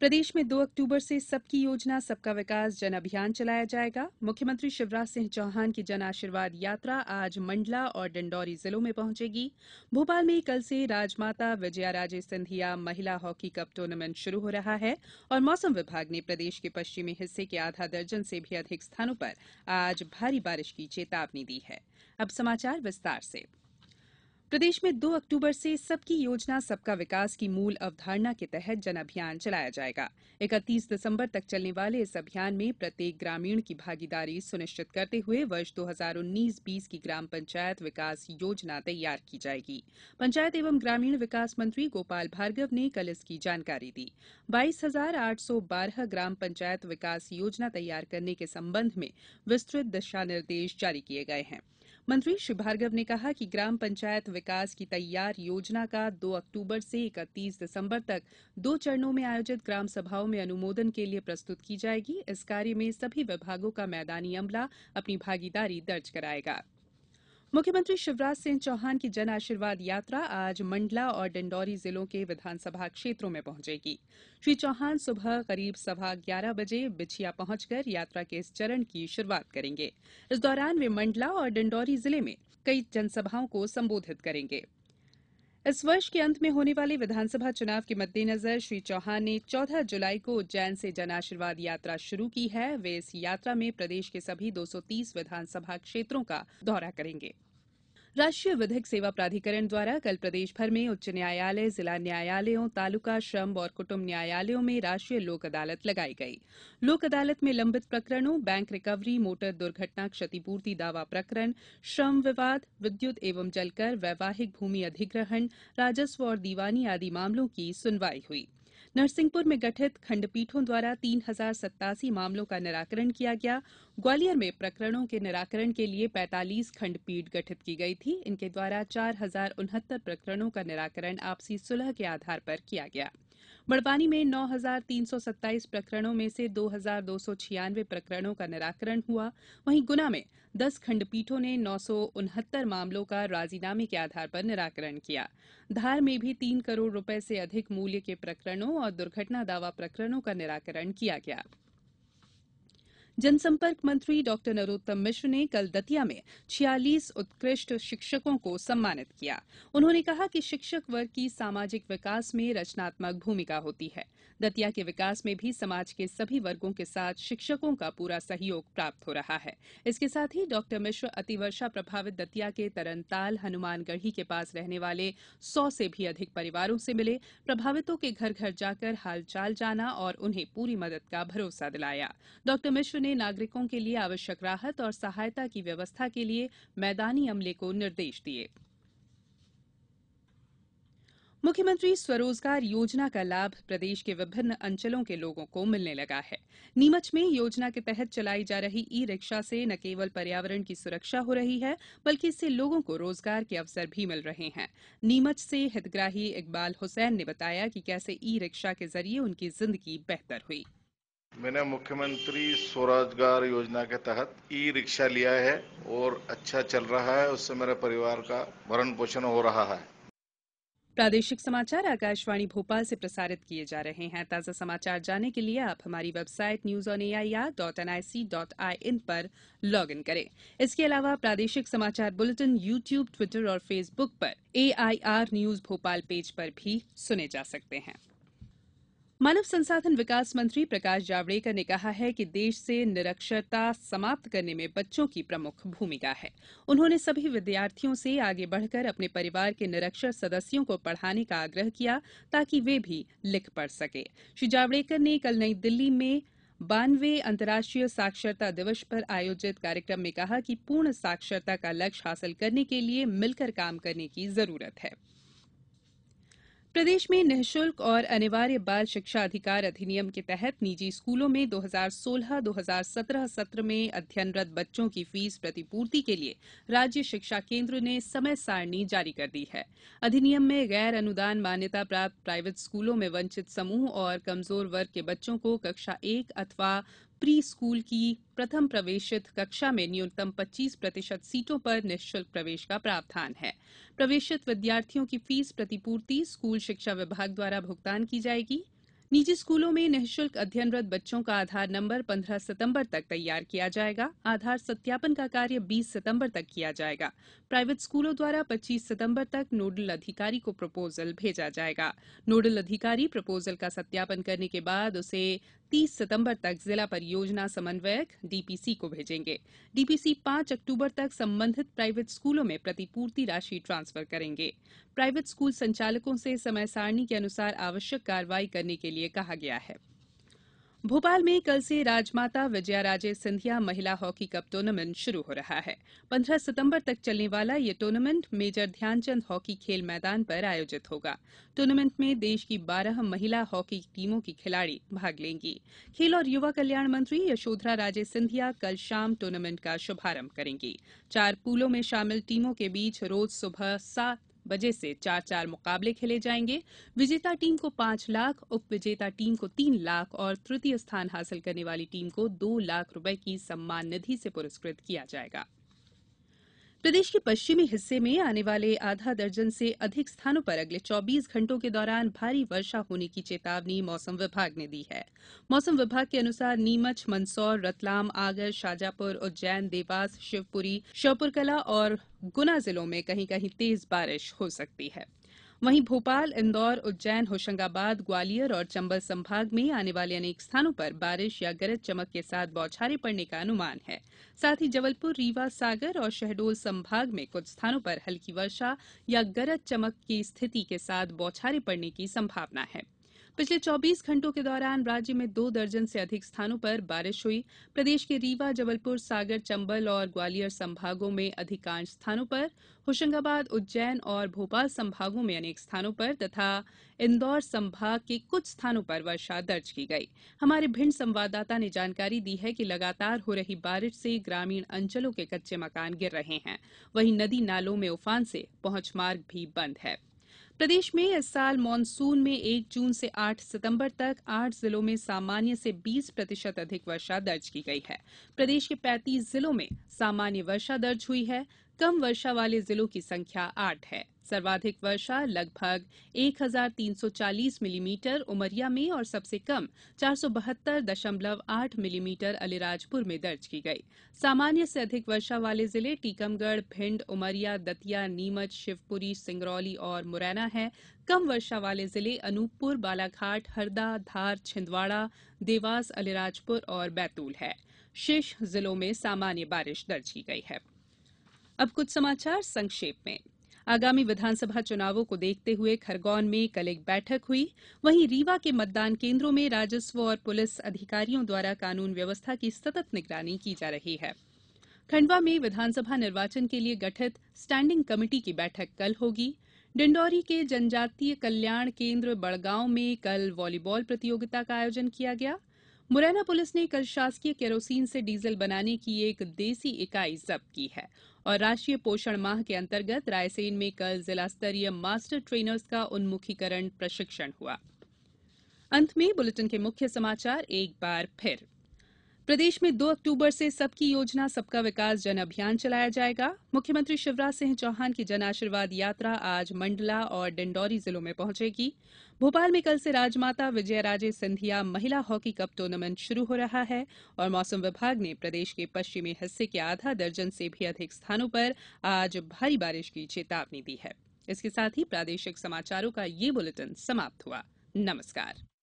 प्रदेश में दो अक्टूबर से सबकी योजना सबका विकास जन अभियान चलाया जाएगा मुख्यमंत्री शिवराज सिंह चौहान की जन आशीर्वाद यात्रा आज मंडला और डिंडौरी जिलों में पहुंचेगी भोपाल में कल से राजमाता विजया राजे सिंधिया महिला हॉकी कप टूर्नामेंट शुरू हो रहा है और मौसम विभाग ने प्रदेश के पश्चिमी हिस्से के आधा दर्जन से भी अधिक स्थानों पर आज भारी बारिश की चेतावनी दी है अब समाचार विस्तार से प्रदेश में दो अक्टूबर से सबकी योजना सबका विकास की मूल अवधारणा के तहत जन अभियान चलाया जाएगा 31 दिसंबर तक चलने वाले इस अभियान में प्रत्येक ग्रामीण की भागीदारी सुनिश्चित करते हुए वर्ष 2019-20 की ग्राम पंचायत विकास योजना तैयार की जाएगी पंचायत एवं ग्रामीण विकास मंत्री गोपाल भार्गव ने कल इसकी जानकारी दी बाईस ग्राम पंचायत विकास योजना तैयार करने के संबंध में विस्तृत दिशा निर्देश जारी किए गए हैं मंत्री श्री भार्गव ने कहा कि ग्राम पंचायत विकास की तैयार योजना का दो अक्टूबर से इकतीस दिसंबर तक दो चरणों में आयोजित ग्राम सभाओं में अनुमोदन के लिए प्रस्तुत की जायेगी इस कार्य में सभी विभागों का मैदानी अमला अपनी भागीदारी दर्ज करायेंगे मुख्यमंत्री शिवराज सिंह चौहान की जन आशीर्वाद यात्रा आज मंडला और डिंडौरी जिलों के विधानसभा क्षेत्रों में पहुंचेगी श्री चौहान सुबह करीब सवा ग्यारह बजे बिछिया पहुंचकर यात्रा के इस चरण की शुरूआत करेंगे इस दौरान वे मंडला और डिंडौरी जिले में कई जनसभाओं को संबोधित करेंगे इस वर्ष के अंत में होने वाले विधानसभा चुनाव के मद्देनजर श्री चौहान ने चौदह जुलाई को उज्जैन से जन आशीर्वाद यात्रा शुरू की है वे इस यात्रा में प्रदेश के सभी दो सौ तीस विधानसभा क्षेत्रों का दौरा करेंगे राष्ट्रीय विधिक सेवा प्राधिकरण द्वारा कल प्रदेशभर में उच्च न्यायालय जिला न्यायालयों तालुका श्रम और कुटुम्ब न्यायालयों में राष्ट्रीय लोक अदालत लगाई गई लोक अदालत में लंबित प्रकरणों बैंक रिकवरी मोटर दुर्घटना क्षतिपूर्ति दावा प्रकरण श्रम विवाद विद्युत एवं जलकर वैवाहिक भूमि अधिग्रहण राजस्व और दीवानी आदि मामलों की सुनवाई हुई नरसिंहपुर में गठित खंडपीठों द्वारा तीन हजार सत्तासी मामलों का निराकरण किया गया ग्वालियर में प्रकरणों के निराकरण के लिए पैंतालीस खंडपीठ गठित की गई थी इनके द्वारा चार हजार उनहत्तर प्रकरणों का निराकरण आपसी सुलह के आधार पर किया गया बड़वानी में नौ हजार तीन सौ सत्ताईस प्रकरणों में से दो हजार दो सौ छियानवे प्रकरणों का निराकरण हुआ वहीं गुना में दस खंडपीठों ने नौ सौ उनहत्तर मामलों का राजीनामे के आधार पर निराकरण किया धार में भी तीन करोड़ रुपये से अधिक मूल्य के प्रकरणों और दुर्घटना दावा प्रकरणों का निराकरण किया गया जनसंपर्क मंत्री डॉ नरोत्तम मिश्र ने कल दतिया में छियालीस उत्कृष्ट शिक्षकों को सम्मानित किया उन्होंने कहा कि शिक्षक वर्ग की सामाजिक विकास में रचनात्मक भूमिका होती है दतिया के विकास में भी समाज के सभी वर्गों के साथ शिक्षकों का पूरा सहयोग प्राप्त हो रहा है इसके साथ ही डॉ मिश्र अतिवर्षा प्रभावित दतिया के तरनताल हनुमानगढ़ी के पास रहने वाले सौ से भी अधिक परिवारों से मिले प्रभावितों के घर घर जाकर हालचाल जाना और उन्हें पूरी मदद का भरोसा दिलाया डॉ मिश्र ने नागरिकों के लिए आवश्यक राहत और सहायता की व्यवस्था के लिए मैदानी अमले को निर्देश दिए मुख्यमंत्री स्वरोजगार योजना का लाभ प्रदेश के विभिन्न अंचलों के लोगों को मिलने लगा है नीमच में योजना के तहत चलाई जा रही ई रिक्शा से न केवल पर्यावरण की सुरक्षा हो रही है बल्कि इससे लोगों को रोजगार के अवसर भी मिल रहे हैं नीमच से हितग्राही इकबाल हुसैन ने बताया कि कैसे ई रिक्शा के जरिए उनकी जिंदगी बेहतर हुई मैंने मुख्यमंत्री स्वरोजगार योजना के तहत ई रिक्शा लिया है और अच्छा चल रहा है उससे मेरे परिवार का भरण पोषण हो रहा है प्रादेशिक समाचार आकाशवाणी भोपाल से प्रसारित किए जा रहे हैं ताज़ा समाचार जानने के लिए आप हमारी website news on A I R dot N I C dot I N पर लॉग इन करें इसके अलावा प्रादेशिक समाचार बुलेटिन यूट्यूब ट्विटर और फेसबुक पर A I R news Bhopal page पर भी सुने जा सकते हैं मानव संसाधन विकास मंत्री प्रकाश जावड़ेकर ने कहा है कि देश से निरक्षरता समाप्त करने में बच्चों की प्रमुख भूमिका है उन्होंने सभी विद्यार्थियों से आगे बढ़कर अपने परिवार के निरक्षर सदस्यों को पढ़ाने का आग्रह किया ताकि वे भी लिख पढ़ सके श्री जावड़ेकर ने कल नई दिल्ली में बानवे अंतर्राष्ट्रीय साक्षरता दिवस पर आयोजित कार्यक्रम में कहा कि पूर्ण साक्षरता का लक्ष्य हासिल करने के लिए मिलकर काम करने की जरूरत है प्रदेश में निःशुल्क और अनिवार्य बाल शिक्षा अधिकार अधिनियम के तहत निजी स्कूलों में 2016 2017 सत्र में अध्ययनरत बच्चों की फीस प्रतिपूर्ति के लिए राज्य शिक्षा केन्द्र ने समय सारणी जारी कर दी है अधिनियम में गैर अनुदान मान्यता प्राप्त प्राइवेट स्कूलों में वंचित समूह और कमजोर वर्ग के बच्चों को कक्षा एक अथवा प्री स्कूल की प्रथम प्रवेशित कक्षा में न्यूनतम 25 प्रतिशत सीटों पर निःशुल्क प्रवेश का प्रावधान है प्रवेशित विद्यार्थियों की फीस प्रतिपूर्ति स्कूल शिक्षा विभाग द्वारा भुगतान की जाएगी निजी स्कूलों में निःशुल्क अध्ययनरत बच्चों का आधार नंबर 15 सितंबर तक तैयार किया जाएगा आधार सत्यापन का कार्य 20 सितंबर तक किया जाएगा प्राइवेट स्कूलों द्वारा 25 सितंबर तक नोडल अधिकारी को प्रपोजल भेजा जाएगा नोडल अधिकारी प्रपोजल का सत्यापन करने के बाद उसे तीस सितंबर तक जिला परियोजना समन्वयक डीपीसी को भेजेंगे डीपीसी पांच अक्टूबर तक संबंधित प्राइवेट स्कूलों में प्रतिपूर्ति राशि ट्रांसफर करेंगे प्राइवेट स्कूल संचालकों से समय सारणी के अनुसार आवश्यक कार्रवाई करने के लिए कहा गया है हॉकी भोपाल में कल से राजमाता विजयाराजे सिंधिया महिला हॉकी कप टूर्नामेंट शुरू हो रहा है पन्द्रह सितंबर तक चलने वाला यह टूर्नामेंट मेजर ध्यानचंद हॉकी खेल मैदान पर आयोजित होगा टूर्नामेंट में देश की बारह महिला हॉकी टीमों की खिलाड़ी भाग लेंगी खेल और युवा कल्याण मंत्री यशोधरा राजे सिंधिया कल शाम टूर्नामेंट का शुभारंभ करेंगी चार पूलों में शामिल टीमों के बीच रोज सुबह सात बजे से चार चार मुकाबले खेले जाएंगे विजेता टीम को पांच लाख उप विजेता टीम को तीन लाख और तृतीय स्थान हासिल करने वाली टीम को दो लाख रूपये की सम्मान निधि से पुरस्कृत किया जाएगा प्रदेश के पश्चिमी हिस्से में आने वाले आधा दर्जन से अधिक स्थानों पर अगले चौबीस घंटों के दौरान भारी वर्षा होने की चेतावनी मौसम विभाग ने दी है मौसम विभाग के अनुसार नीमच मंदसौर रतलाम आगर शाजापुर उज्जैन देवास शिवपुरी श्योपुरकला और गुना जिलों में कहीं कहीं तेज बारिश हो सकती है वहीं भोपाल इंदौर उज्जैन होशंगाबाद ग्वालियर और चंबल संभाग में आने वाले अनेक स्थानों पर बारिश या गरज चमक के साथ बौछारें पड़ने का अनुमान है साथ ही जबलपुर रीवा सागर और शहडोल संभाग में कुछ स्थानों पर हल्की वर्षा या गरज चमक की स्थिति के साथ बौछारें पड़ने की संभावना है पिछले चौबीस घंटों के दौरान राज्य में दो दर्जन से अधिक स्थानों पर बारिश हुई प्रदेश के रीवा जबलपुर सागर चंबल और ग्वालियर संभागों में अधिकांश स्थानों पर होशंगाबाद उज्जैन और भोपाल संभागों में अनेक स्थानों पर तथा इंदौर संभाग के कुछ स्थानों पर वर्षा दर्ज की गई हमारे भिंड संवाददाता ने जानकारी दी है कि लगातार हो रही बारिश से ग्रामीण अंचलों के कच्चे मकान गिर रहे हैं वहीं नदी नालों में उफान से पहुंच मार्ग भी बंद है प्रदेश में इस साल मानसून में एक जून से आठ सितंबर तक आठ जिलों में सामान्य से बीस प्रतिशत अधिक वर्षा दर्ज की गई है प्रदेश के पैंतीस जिलों में सामान्य वर्षा दर्ज हुई है कम वर्षा वाले जिलों की संख्या आठ है सर्वाधिक वर्षा लगभग एक हजार तीन सौ चालीस मिलीमीटर उमरिया में और सबसे कम चार सौ बहत्तर दशमलव आठ मिलीमीटर अलीराजपुर में दर्ज की गई सामान्य से अधिक वर्षा वाले जिले टीकमगढ़ भिंड उमरिया दतिया नीमच शिवपुरी सिंगरौली और मुरैना है कम वर्षा वाले जिले अनूपपुर बालाघाट हरदा धार छिंदवाड़ा देवास अलीराजपुर और बैतूल है शेष जिलों में सामान्य बारिश दर्ज की गई है अब कुछ समाचार संक्षेप में आगामी विधानसभा चुनावों को देखते हुए खरगोन में कल एक बैठक हुई वहीं रीवा के मतदान केन्द्रों में राजस्व और पुलिस अधिकारियों द्वारा कानून व्यवस्था की सतत निगरानी की जा रही है खंडवा में विधानसभा निर्वाचन के लिए गठित स्टैंडिंग कमेटी की बैठक कल होगी डिंडौरी के जनजातीय कल्याण केंद्र बड़गांव में कल वॉलीबॉल प्रतियोगिता का आयोजन किया गया मुरैना पुलिस ने कल शासकीय केरोसिन से डीजल बनाने की एक देसी इकाई जब्त की है और राष्ट्रीय पोषण माह के अंतर्गत रायसेन में कल जिला स्तरीय मास्टर ट्रेनर्स का उन्मुखीकरण प्रशिक्षण हुआ अंत में बुलेटिन के मुख्य समाचार एक बार फिर प्रदेश में दो अक्टूबर से सबकी योजना सबका विकास जन अभियान चलाया जाएगा मुख्यमंत्री शिवराज सिंह चौहान की जन आशीर्वाद यात्रा आज मंडला और डिंडौरी जिलों में पहुंचेगी भोपाल में कल से राजमाता विजयराजे सिंधिया महिला हॉकी कप टूर्नामेंट शुरू हो रहा है और मौसम विभाग ने प्रदेश के पश्चिमी हिस्से के आधा दर्जन से भी अधिक स्थानों पर आज भारी बारिश की चेतावनी दी है इसके साथ ही प्रादेशिक समाचारों का ये बुलेटिन समाप्त हुआ नमस्कार